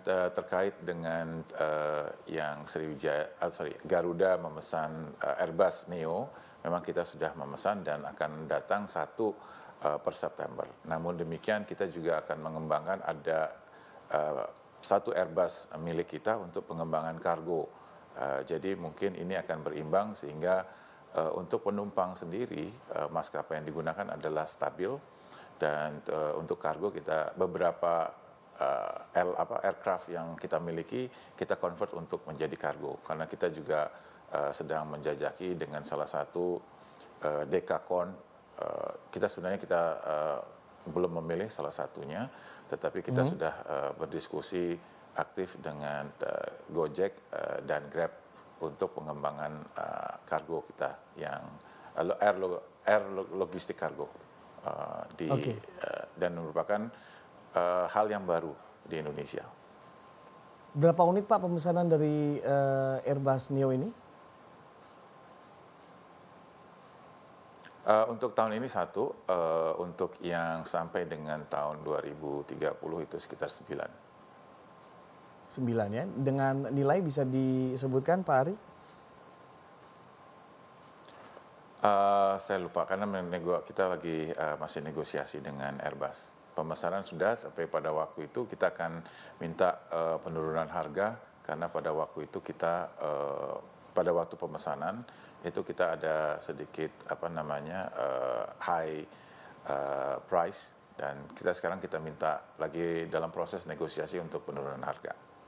Eh, terkait dengan eh, yang Sriwijaya, eh, sorry, Garuda memesan Airbus Neo, memang kita sudah memesan dan akan datang satu per September. Namun demikian kita juga akan mengembangkan ada satu Airbus milik kita untuk pengembangan kargo. jadi mungkin ini akan berimbang sehingga untuk penumpang sendiri maskapai yang digunakan adalah stabil dan untuk kargo kita beberapa L, eh, apa, aircraft yang kita miliki kita convert untuk menjadi kargo karena kita juga uh, sedang menjajaki dengan salah satu uh, eh, dekakon uh, kita sebenarnya kita uh, belum memilih salah satunya tetapi kita mm -hmm. sudah uh, berdiskusi aktif dengan uh, Gojek uh, dan Grab untuk pengembangan uh, kargo kita yang uh, air, air logistik kargo uh, di okay. uh, dan merupakan uh, hal yang baru di Indonesia. Berapa unit Pak pemesanan dari uh, Airbus Neo ini? Uh, untuk tahun ini satu, uh, untuk yang sampai dengan tahun 2030 itu sekitar sembilan. Sembilan ya, dengan nilai bisa disebutkan Pak Ari? Uh, saya lupa karena kita lagi uh, masih negosiasi dengan Airbus pemesanan sudah, tapi pada waktu itu kita akan minta uh, penurunan harga karena pada waktu itu kita uh, pada waktu pemesanan itu kita ada sedikit apa namanya uh, high uh, price dan kita sekarang kita minta lagi dalam proses negosiasi untuk penurunan harga.